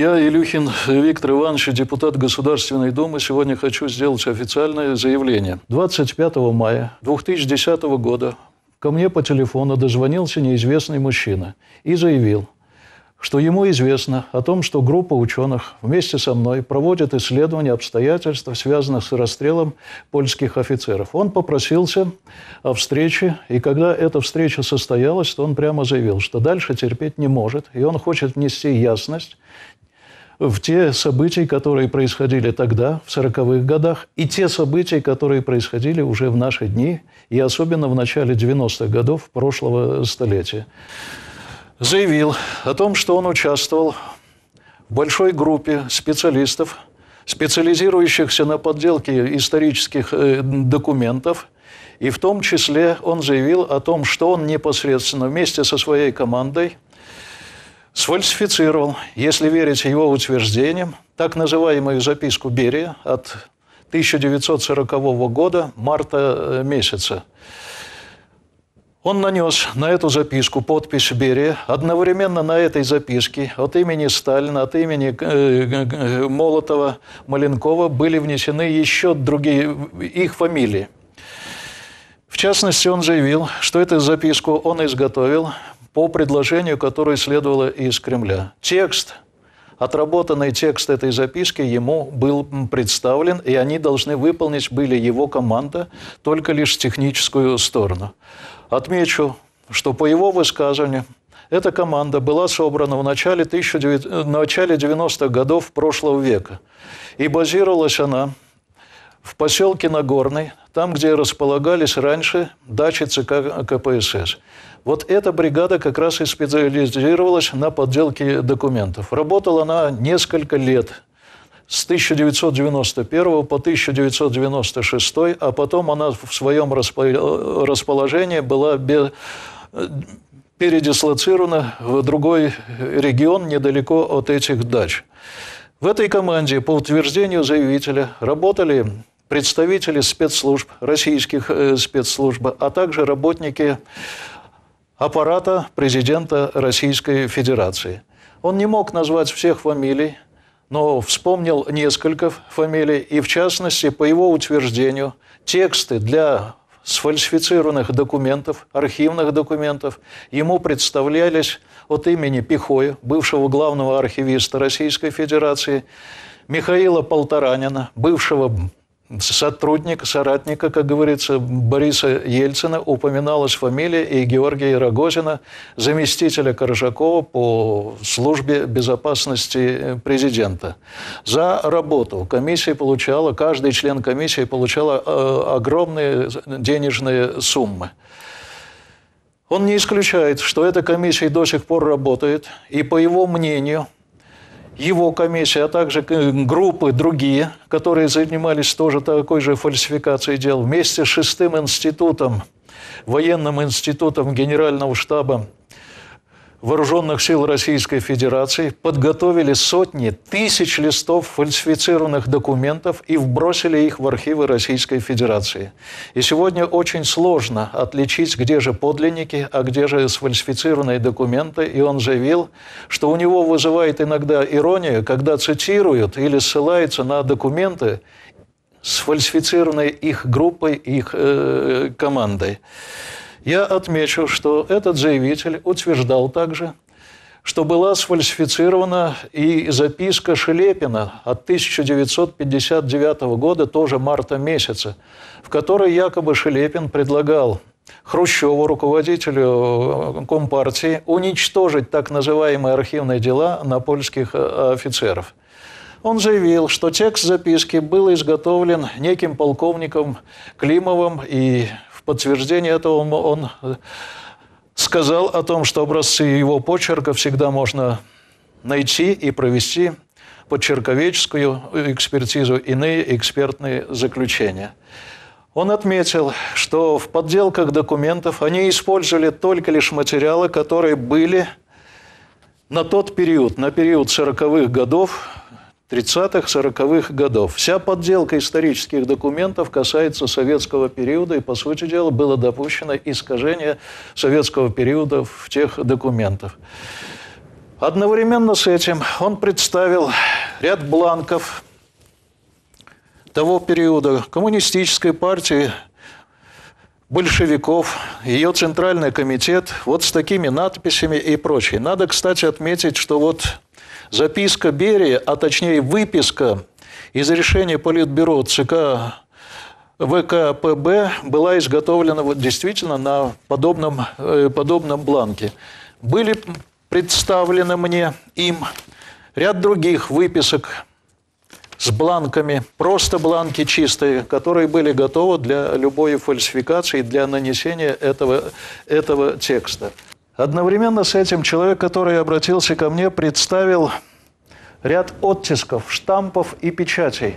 Я, Илюхин Виктор Иванович, депутат Государственной Думы, сегодня хочу сделать официальное заявление. 25 мая 2010 года ко мне по телефону дозвонился неизвестный мужчина и заявил, что ему известно о том, что группа ученых вместе со мной проводит исследование обстоятельств, связанных с расстрелом польских офицеров. Он попросился о встрече, и когда эта встреча состоялась, то он прямо заявил, что дальше терпеть не может, и он хочет внести ясность в те события, которые происходили тогда, в 40-х годах, и те события, которые происходили уже в наши дни, и особенно в начале 90-х годов прошлого столетия. Заявил о том, что он участвовал в большой группе специалистов, специализирующихся на подделке исторических э, документов, и в том числе он заявил о том, что он непосредственно вместе со своей командой – сфальсифицировал, если верить его утверждениям, так называемую записку Берия от 1940 года, марта э, месяца. Он нанес на эту записку подпись Берия. Одновременно на этой записке от имени Сталина, от имени э, Молотова, Маленкова были внесены еще другие их фамилии. В частности, он заявил, что эту записку он изготовил по предложению, которое следовало из Кремля. Текст, отработанный текст этой записки ему был представлен, и они должны выполнить, были его команда, только лишь техническую сторону. Отмечу, что по его высказыванию эта команда была собрана в начале, 19... начале 90-х годов прошлого века, и базировалась она в поселке Нагорный, там, где располагались раньше дачи ЦК КПСС. Вот эта бригада как раз и специализировалась на подделке документов. Работала она несколько лет, с 1991 по 1996, а потом она в своем расположении была передислоцирована в другой регион недалеко от этих дач. В этой команде, по утверждению заявителя, работали представители спецслужб, российских э, спецслужб, а также работники аппарата президента Российской Федерации. Он не мог назвать всех фамилий, но вспомнил несколько фамилий, и в частности, по его утверждению, тексты для сфальсифицированных документов, архивных документов. Ему представлялись от имени Пихоя, бывшего главного архивиста Российской Федерации, Михаила Полторанина, бывшего сотрудника, соратника, как говорится, Бориса Ельцина упоминалась фамилия и Георгия Рогозина, заместителя Коржакова по службе безопасности э, президента. За работу комиссия получала, каждый член комиссии получала э, огромные денежные суммы. Он не исключает, что эта комиссия до сих пор работает, и по его мнению – его комиссия, а также э, группы другие, которые занимались тоже такой же фальсификацией дел, вместе с шестым институтом, военным институтом Генерального штаба вооруженных сил Российской Федерации подготовили сотни тысяч листов фальсифицированных документов и вбросили их в архивы Российской Федерации. И сегодня очень сложно отличить, где же подлинники, а где же сфальсифицированные документы. И он заявил, что у него вызывает иногда иронию, когда цитируют или ссылаются на документы, сфальсифицированные их группой, их э, командой я отмечу, что этот заявитель утверждал также, что была сфальсифицирована и записка Шелепина от 1959 года, тоже марта месяца, в которой якобы Шелепин предлагал Хрущеву, руководителю э, Компартии, уничтожить так называемые архивные дела на польских э, офицеров. Он заявил, что текст записки был изготовлен неким полковником Климовым и подтверждение этого он, сказал о том, что образцы его почерка всегда можно найти и провести подчерковеческую экспертизу, иные экспертные заключения. Он отметил, что в подделках документов они использовали только лишь материалы, которые были на тот период, на период 40-х годов 30-х, 40-х годов. Вся подделка исторических документов касается советского периода, и, по сути дела, было допущено искажение советского периода в тех документах. Одновременно с этим он представил ряд бланков того периода коммунистической партии, большевиков, ее центральный комитет, вот с такими надписями и прочее. Надо, кстати, отметить, что вот записка Берии, а точнее выписка из решения Политбюро ЦК ВКПБ была изготовлена вот действительно на подобном, э, подобном бланке. Были представлены мне им ряд других выписок с бланками, просто бланки чистые, которые были готовы для любой фальсификации, для нанесения этого, этого текста. Одновременно с этим человек, который обратился ко мне, представил ряд оттисков, штампов и печатей.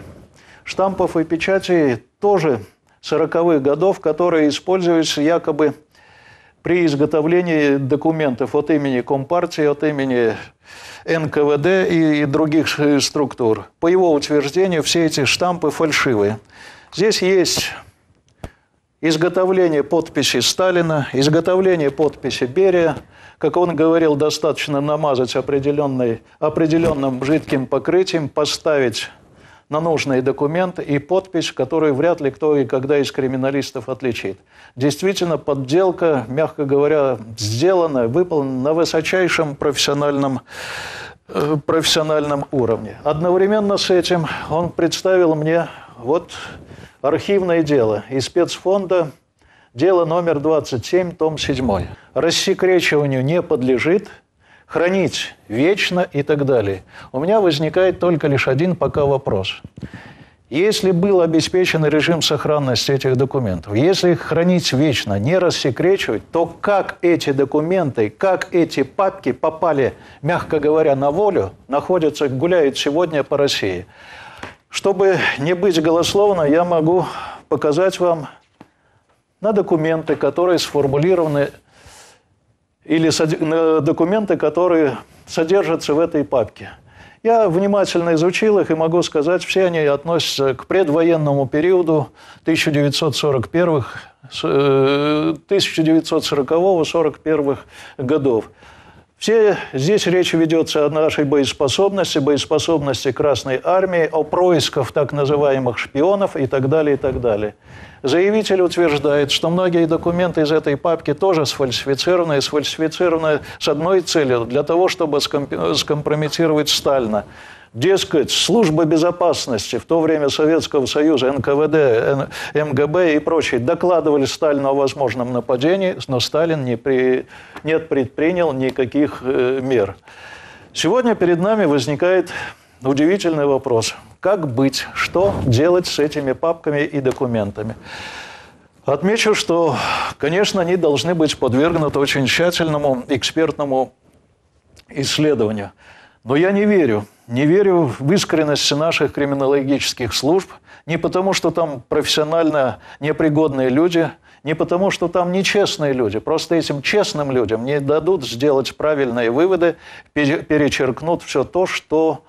Штампов и печатей тоже 40-х годов, которые используются якобы при изготовлении документов от имени Компартии, от имени НКВД и других структур. По его утверждению, все эти штампы фальшивые. Здесь есть изготовление подписи Сталина, изготовление подписи Берия. Как он говорил, достаточно намазать определенной, определенным жидким покрытием, поставить на нужный документ и подпись, которую вряд ли кто и когда из криминалистов отличит. Действительно, подделка, мягко говоря, сделана, выполнена на высочайшем профессиональном э, профессиональном уровне. Одновременно с этим он представил мне вот архивное дело из спецфонда, дело номер 27, том 7. Рассекречиванию не подлежит, хранить вечно и так далее. У меня возникает только лишь один пока вопрос. Если был обеспечен режим сохранности этих документов, если их хранить вечно, не рассекречивать, то как эти документы, как эти папки попали, мягко говоря, на волю, находятся, гуляют сегодня по России? Чтобы не быть голословно, я могу показать вам на документы, которые сформулированы, или на документы, которые содержатся в этой папке. Я внимательно изучил их и могу сказать, все они относятся к предвоенному периоду 1941-1940-41 э, годов. Все, здесь речь ведется о нашей боеспособности, боеспособности Красной Армии, о происках так называемых шпионов и так далее, и так далее. Заявитель утверждает, что многие документы из этой папки тоже сфальсифицированы, и сфальсифицированы с одной целью – для того, чтобы скомпрометировать Сталина. Дескать, служба безопасности в то время Советского Союза, НКВД, МГБ и прочие докладывали Сталину о возможном нападении, но Сталин не, при... не предпринял никаких э, мер. Сегодня перед нами возникает удивительный вопрос. Как быть? Что делать с этими папками и документами? Отмечу, что, конечно, они должны быть подвергнуты очень тщательному экспертному исследованию. Но я не верю, не верю в искренность наших криминологических служб, не потому, что там профессионально непригодные люди, не потому, что там нечестные люди. Просто этим честным людям не дадут сделать правильные выводы, перечеркнут все то, что,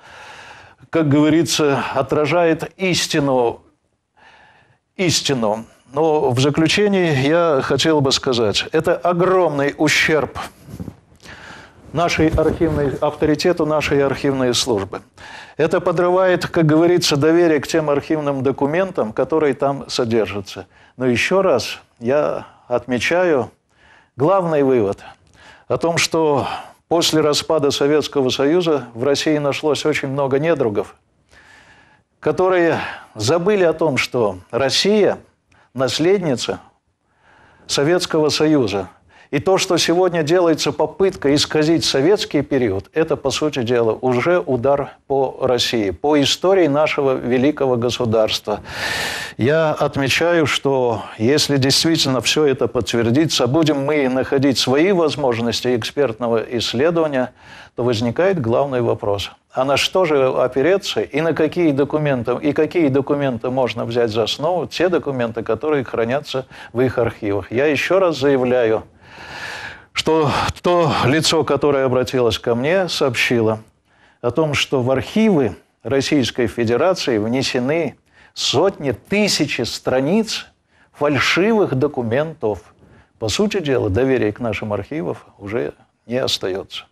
как говорится, отражает истину. Истину. Но в заключении я хотел бы сказать, это огромный ущерб нашей архивной, авторитету нашей архивной службы. Это подрывает, как говорится, доверие к тем архивным документам, которые там содержатся. Но еще раз я отмечаю главный вывод о том, что после распада Советского Союза в России нашлось очень много недругов, которые забыли о том, что Россия – наследница Советского Союза – и то, что сегодня делается попытка исказить советский период, это, по сути дела, уже удар по России, по истории нашего великого государства. Я отмечаю, что если действительно все это подтвердится, будем мы находить свои возможности экспертного исследования, то возникает главный вопрос. А на что же опереться и на какие документы, и какие документы можно взять за основу, те документы, которые хранятся в их архивах. Я еще раз заявляю, что то лицо, которое обратилось ко мне, сообщило о том, что в архивы Российской Федерации внесены сотни, тысячи страниц фальшивых документов. По сути дела, доверие к нашим архивам уже не остается.